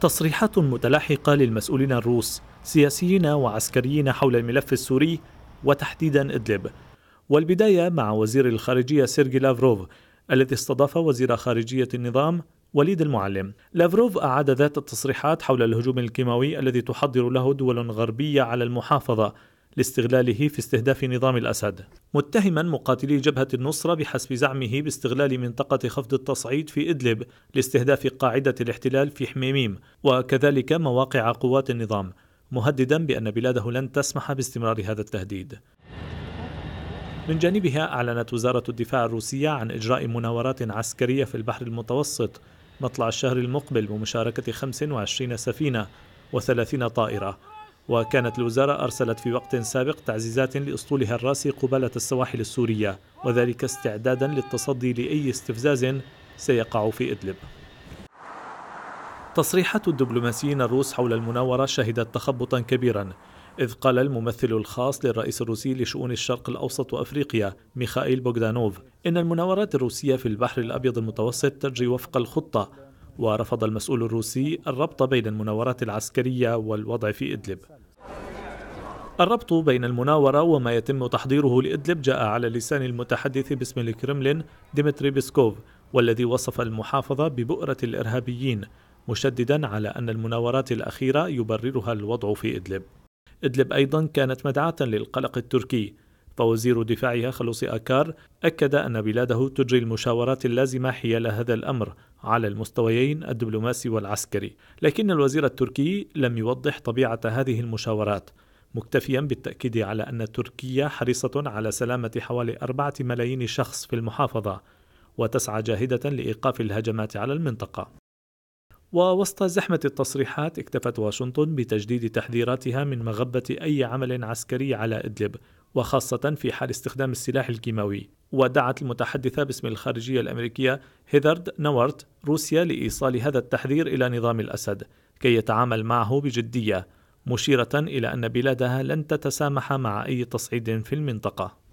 تصريحات متلاحقة للمسؤولين الروس سياسيين وعسكريين حول الملف السوري وتحديدا إدلب والبداية مع وزير الخارجية سيرجي لافروف الذي استضاف وزير خارجية النظام وليد المعلم لافروف أعاد ذات التصريحات حول الهجوم الكيماوي الذي تحضر له دول غربية على المحافظة لاستغلاله في استهداف نظام الأسد متهما مقاتلي جبهة النصرة بحسب زعمه باستغلال منطقة خفض التصعيد في إدلب لاستهداف قاعدة الاحتلال في حميميم وكذلك مواقع قوات النظام مهددا بأن بلاده لن تسمح باستمرار هذا التهديد من جانبها أعلنت وزارة الدفاع الروسية عن إجراء مناورات عسكرية في البحر المتوسط مطلع الشهر المقبل بمشاركة 25 سفينة و30 طائرة وكانت الوزارة أرسلت في وقت سابق تعزيزات لأسطولها الراسي قبالة السواحل السورية وذلك استعدادا للتصدي لأي استفزاز سيقع في إدلب تصريحات الدبلوماسيين الروس حول المناورة شهدت تخبطا كبيرا إذ قال الممثل الخاص للرئيس الروسي لشؤون الشرق الأوسط وأفريقيا ميخائيل بوغدانوف إن المناورات الروسية في البحر الأبيض المتوسط تجري وفق الخطة ورفض المسؤول الروسي الربط بين المناورات العسكرية والوضع في إدلب الربط بين المناورة وما يتم تحضيره لإدلب جاء على لسان المتحدث باسم الكرملين ديمتري بيسكوف والذي وصف المحافظة ببؤرة الإرهابيين مشددا على أن المناورات الأخيرة يبررها الوضع في إدلب إدلب أيضا كانت مدعاة للقلق التركي فوزير دفاعها خلوصي أكار أكد أن بلاده تجري المشاورات اللازمة حيال هذا الأمر على المستويين الدبلوماسي والعسكري لكن الوزير التركي لم يوضح طبيعة هذه المشاورات مكتفيا بالتأكيد على أن تركيا حريصة على سلامة حوالي أربعة ملايين شخص في المحافظة وتسعى جاهدة لإيقاف الهجمات على المنطقة ووسط زحمة التصريحات اكتفت واشنطن بتجديد تحذيراتها من مغبة أي عمل عسكري على إدلب وخاصة في حال استخدام السلاح الكيماوي ودعت المتحدثة باسم الخارجية الأمريكية هيذرد نورت روسيا لإيصال هذا التحذير إلى نظام الأسد كي يتعامل معه بجدية مشيرة إلى أن بلادها لن تتسامح مع أي تصعيد في المنطقة